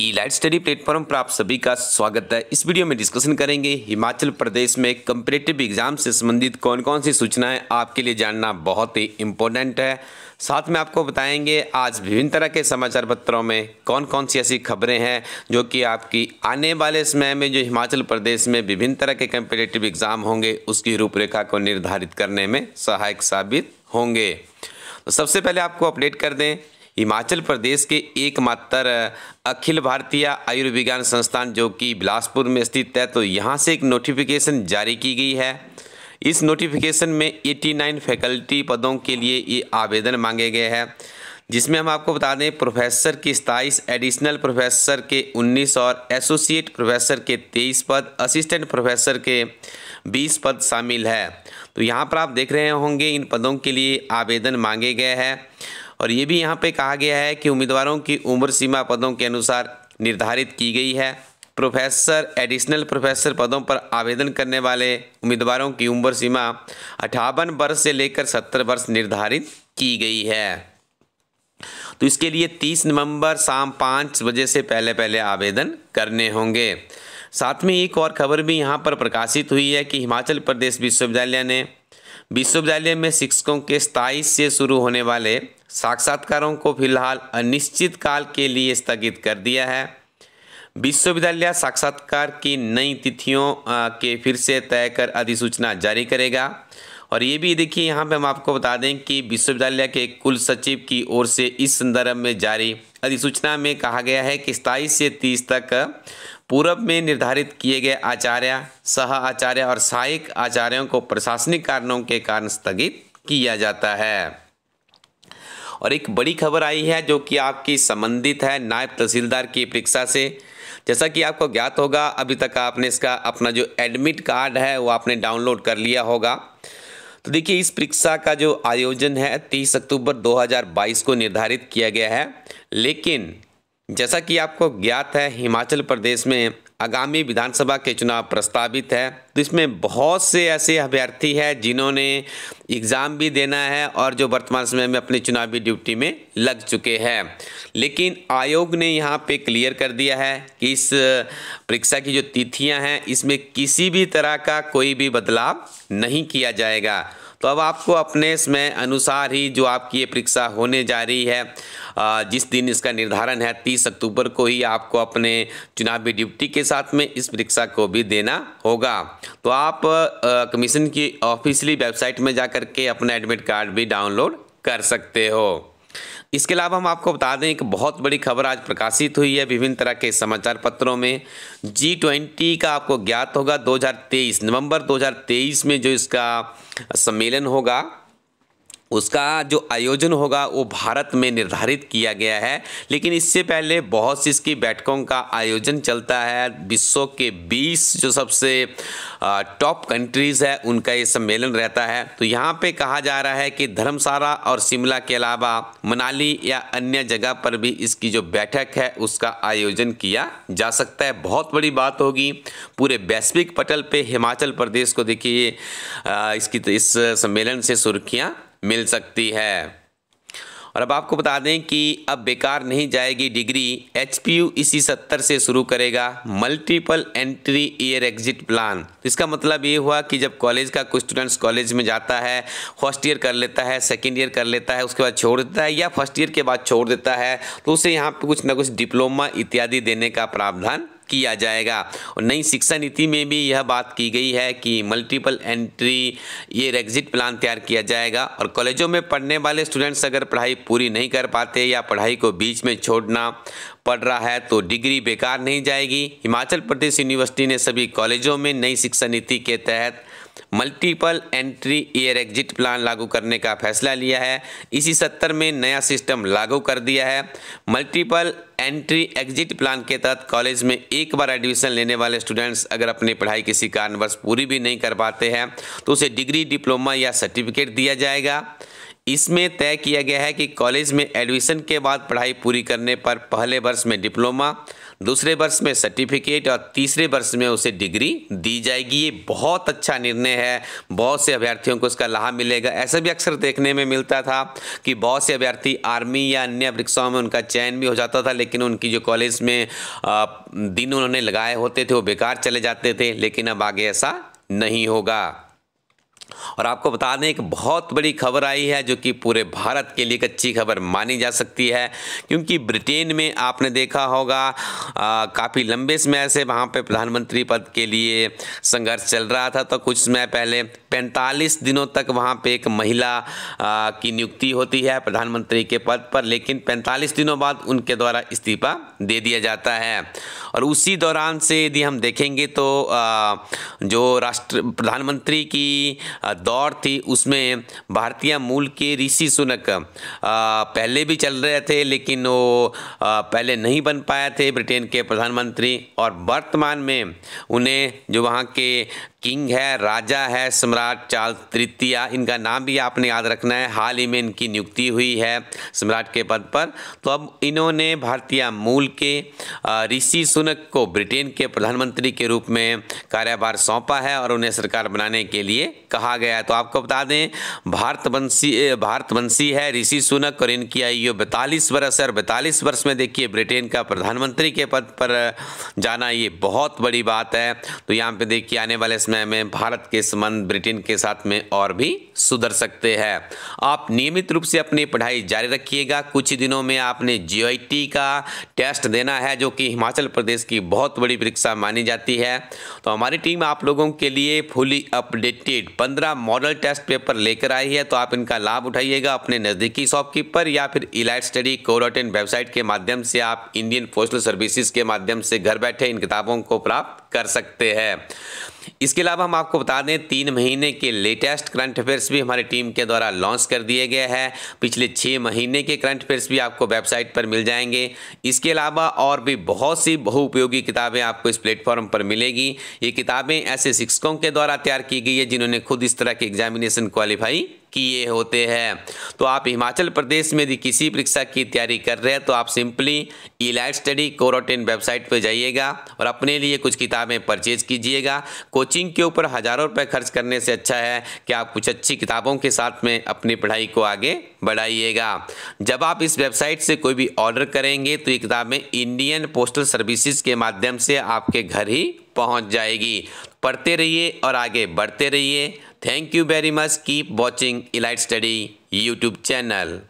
ई light study platform पर आप सभी का स्वागत है इस वीडियो में डिस्कशन करेंगे हिमाचल प्रदेश में कंपिटेटिव एग्जाम से संबंधित कौन कौन सी सूचनाएं आपके लिए जानना बहुत ही इम्पोर्टेंट है साथ में आपको बताएंगे आज विभिन्न तरह के समाचार पत्रों में कौन कौन सी ऐसी खबरें हैं जो कि आपकी आने वाले समय में जो हिमाचल प्रदेश में विभिन्न तरह के कंपिटेटिव एग्जाम होंगे उसकी रूपरेखा को निर्धारित करने में सहायक साबित होंगे तो सबसे पहले आपको अपडेट कर दें हिमाचल प्रदेश के एकमात्र अखिल भारतीय आयुर्विज्ञान संस्थान जो कि बिलासपुर में स्थित है तो यहाँ से एक नोटिफिकेशन जारी की गई है इस नोटिफिकेशन में 89 फैकल्टी पदों के लिए ये आवेदन मांगे गए हैं जिसमें हम आपको बता दें प्रोफेसर की सताईस एडिशनल प्रोफेसर के 19 और एसोसिएट प्रोफेसर के 23 पद असिस्टेंट प्रोफेसर के 20 पद शामिल है तो यहाँ पर आप देख रहे होंगे इन पदों के लिए आवेदन मांगे गए हैं और ये भी यहाँ पे कहा गया है कि उम्मीदवारों की उम्र सीमा पदों के अनुसार निर्धारित की गई है प्रोफेसर एडिशनल प्रोफेसर पदों पर आवेदन करने वाले उम्मीदवारों की उम्र सीमा अठावन वर्ष से लेकर सत्तर वर्ष निर्धारित की गई है तो इसके लिए तीस नवंबर शाम पाँच बजे से पहले पहले आवेदन करने होंगे साथ में एक और खबर भी यहाँ पर प्रकाशित हुई है कि हिमाचल प्रदेश विश्वविद्यालय ने विश्वविद्यालय में शिक्षकों के सताईस से शुरू होने वाले साक्षात्कारों को फिलहाल अनिश्चित काल के लिए स्थगित कर दिया है विश्वविद्यालय साक्षात्कार की नई तिथियों के फिर से तय कर अधिसूचना जारी करेगा और ये भी देखिए यहाँ पे हम आपको बता दें कि विश्वविद्यालय के कुल सचिव की ओर से इस संदर्भ में जारी अधिसूचना में कहा गया है कि सताईस से तीस तक पूर्व में निर्धारित किए गए आचार्य सह आचार्य और सहायक आचार्यों को प्रशासनिक कारणों के कारण स्थगित किया जाता है और एक बड़ी खबर आई है जो कि आपकी संबंधित है नायब तहसीलदार की परीक्षा से जैसा कि आपको ज्ञात होगा अभी तक आपने इसका अपना जो एडमिट कार्ड है वो आपने डाउनलोड कर लिया होगा तो देखिए इस परीक्षा का जो आयोजन है 30 अक्टूबर 2022 को निर्धारित किया गया है लेकिन जैसा कि आपको ज्ञात है हिमाचल प्रदेश में आगामी विधानसभा के चुनाव प्रस्तावित है तो इसमें बहुत से ऐसे अभ्यर्थी हैं जिन्होंने एग्ज़ाम भी देना है और जो वर्तमान समय में अपनी चुनावी ड्यूटी में लग चुके हैं लेकिन आयोग ने यहाँ पे क्लियर कर दिया है कि इस परीक्षा की जो तिथियाँ हैं इसमें किसी भी तरह का कोई भी बदलाव नहीं किया जाएगा तो अब आपको अपने इसमें अनुसार ही जो आपकी ये परीक्षा होने जा रही है जिस दिन इसका निर्धारण है तीस अक्टूबर को ही आपको अपने चुनावी ड्यूटी के साथ में इस परीक्षा को भी देना होगा तो आप कमीशन की ऑफिशियली वेबसाइट में जा के अपना एडमिट कार्ड भी डाउनलोड कर सकते हो इसके अलावा हम आपको बता दें कि बहुत बड़ी खबर आज प्रकाशित हुई है विभिन्न तरह के समाचार पत्रों में जी ट्वेंटी का आपको ज्ञात होगा 2023 नवंबर 2023 में जो इसका सम्मेलन होगा उसका जो आयोजन होगा वो भारत में निर्धारित किया गया है लेकिन इससे पहले बहुत सी इसकी बैठकों का आयोजन चलता है विश्व के 20 जो सबसे टॉप कंट्रीज़ है उनका ये सम्मेलन रहता है तो यहाँ पे कहा जा रहा है कि धर्मशाला और शिमला के अलावा मनाली या अन्य जगह पर भी इसकी जो बैठक है उसका आयोजन किया जा सकता है बहुत बड़ी बात होगी पूरे वैश्विक पटल पर हिमाचल प्रदेश को देखिए इसकी तो इस सम्मेलन से सुर्खियाँ मिल सकती है और अब आपको बता दें कि अब बेकार नहीं जाएगी डिग्री एच पी यू इसी सत्तर से शुरू करेगा मल्टीपल एंट्री ईयर एग्जिट प्लान तो इसका मतलब ये हुआ कि जब कॉलेज का कुछ स्टूडेंट्स कॉलेज में जाता है फर्स्ट ईयर कर लेता है सेकेंड ईयर कर लेता है उसके बाद छोड़ देता है या फर्स्ट ईयर के बाद छोड़ देता है तो उसे यहाँ पर कुछ ना कुछ डिप्लोमा इत्यादि देने का प्रावधान किया जाएगा और नई शिक्षा नीति में भी यह बात की गई है कि मल्टीपल एंट्री ये एग्जिट प्लान तैयार किया जाएगा और कॉलेजों में पढ़ने वाले स्टूडेंट्स अगर पढ़ाई पूरी नहीं कर पाते या पढ़ाई को बीच में छोड़ना पड़ रहा है तो डिग्री बेकार नहीं जाएगी हिमाचल प्रदेश यूनिवर्सिटी ने सभी कॉलेजों में नई शिक्षा नीति के तहत मल्टीपल एंट्री एयर एग्जिट प्लान लागू करने का फैसला लिया है इसी सत्तर में नया सिस्टम लागू कर दिया है मल्टीपल एंट्री एग्जिट प्लान के तहत कॉलेज में एक बार एडमिशन लेने वाले स्टूडेंट्स अगर अपनी पढ़ाई किसी कारणवश पूरी भी नहीं कर पाते हैं तो उसे डिग्री डिप्लोमा या सर्टिफिकेट दिया जाएगा इसमें तय किया गया है कि कॉलेज में एडमिशन के बाद पढ़ाई पूरी करने पर पहले वर्ष में डिप्लोमा दूसरे वर्ष में सर्टिफिकेट और तीसरे वर्ष में उसे डिग्री दी जाएगी ये बहुत अच्छा निर्णय है बहुत से अभ्यर्थियों को इसका लाभ मिलेगा ऐसा भी अक्सर देखने में मिलता था कि बहुत से अभ्यर्थी आर्मी या अन्य परीक्षाओं में उनका चयन भी हो जाता था लेकिन उनकी जो कॉलेज में दिन उन्होंने लगाए होते थे वो बेकार चले जाते थे लेकिन अब आगे ऐसा नहीं होगा और आपको बता दें एक बहुत बड़ी खबर आई है जो कि पूरे भारत के लिए एक अच्छी खबर मानी जा सकती है क्योंकि ब्रिटेन में आपने देखा होगा काफ़ी लंबे समय से वहाँ पे प्रधानमंत्री पद के लिए संघर्ष चल रहा था तो कुछ समय पहले 45 दिनों तक वहाँ पे एक महिला आ, की नियुक्ति होती है प्रधानमंत्री के पद पर लेकिन 45 दिनों बाद उनके द्वारा इस्तीफा दे दिया जाता है और उसी दौरान से यदि हम देखेंगे तो आ, जो राष्ट्र प्रधानमंत्री की दौड़ थी उसमें भारतीय मूल के ऋषि सुनक पहले भी चल रहे थे लेकिन वो पहले नहीं बन पाए थे ब्रिटेन के प्रधानमंत्री और वर्तमान में उन्हें जो वहाँ के किंग है राजा है सम्राट चार्ल तृतीय इनका नाम भी आपने याद रखना है हाल ही में इनकी नियुक्ति हुई है सम्राट के पद पर तो अब इन्होंने भारतीय मूल के ऋषि सुनक को ब्रिटेन के प्रधानमंत्री के रूप में कार्यभार सौंपा है और उन्हें सरकार बनाने के लिए कहा गया है तो आपको बता दें भारतवंशी भारतवंशी है ऋषि सुनक और इनकी आयु बैतालीस वर्ष है और बैतालीस वर्ष में देखिए ब्रिटेन का प्रधानमंत्री के पद पर जाना ये बहुत बड़ी बात है तो यहाँ पर देखिए आने वाले समय में भारत के संबंध ब्रिटेन के साथ में और भी सुधर सकते हैं आप नियमित रूप से अपनी पढ़ाई जारी रखिएगा कुछ दिनों में आपने जी का टेस्ट देना है जो कि हिमाचल प्रदेश की बहुत बड़ी परीक्षा मानी जाती है तो हमारी टीम आप लोगों के लिए फुली अपडेटेड पंद्रह मॉडल टेस्ट पेपर लेकर आई है तो आप इनका लाभ उठाइएगा अपने नज़दीकी शॉपकीपर या फिर इलाइट स्टडी को वेबसाइट के माध्यम से आप इंडियन पोस्टल सर्विसेज के माध्यम से घर बैठे इन किताबों को प्राप्त कर सकते हैं इसके अलावा हम आपको बता दें तीन महीने के लेटेस्ट करंट अफेयर्स भी हमारी टीम के द्वारा लॉन्च कर दिए गए हैं पिछले छः महीने के करंट अफेयर्स भी आपको वेबसाइट पर मिल जाएंगे इसके अलावा और भी बहुत सी बहुउपयोगी किताबें आपको इस प्लेटफॉर्म पर मिलेगी ये किताबें ऐसे शिक्षकों के द्वारा तैयार की गई है जिन्होंने खुद इस तरह के एग्जामिनेशन क्वालिफाई किए होते हैं तो आप हिमाचल प्रदेश में यदि किसी परीक्षा की तैयारी कर रहे हैं तो आप सिंपली ई लाइफ स्टडी कोरोटेन वेबसाइट पर जाइएगा और अपने लिए कुछ किताबें परचेज कीजिएगा कोचिंग के ऊपर हज़ारों रुपये खर्च करने से अच्छा है कि आप कुछ अच्छी किताबों के साथ में अपनी पढ़ाई को आगे बढ़ाइएगा जब आप इस वेबसाइट से कोई भी ऑर्डर करेंगे तो ये किताबें इंडियन पोस्टल सर्विसेज के माध्यम से आपके घर ही पहुंच जाएगी पढ़ते रहिए और आगे बढ़ते रहिए Thank you very much. Keep watching Elite Study YouTube channel.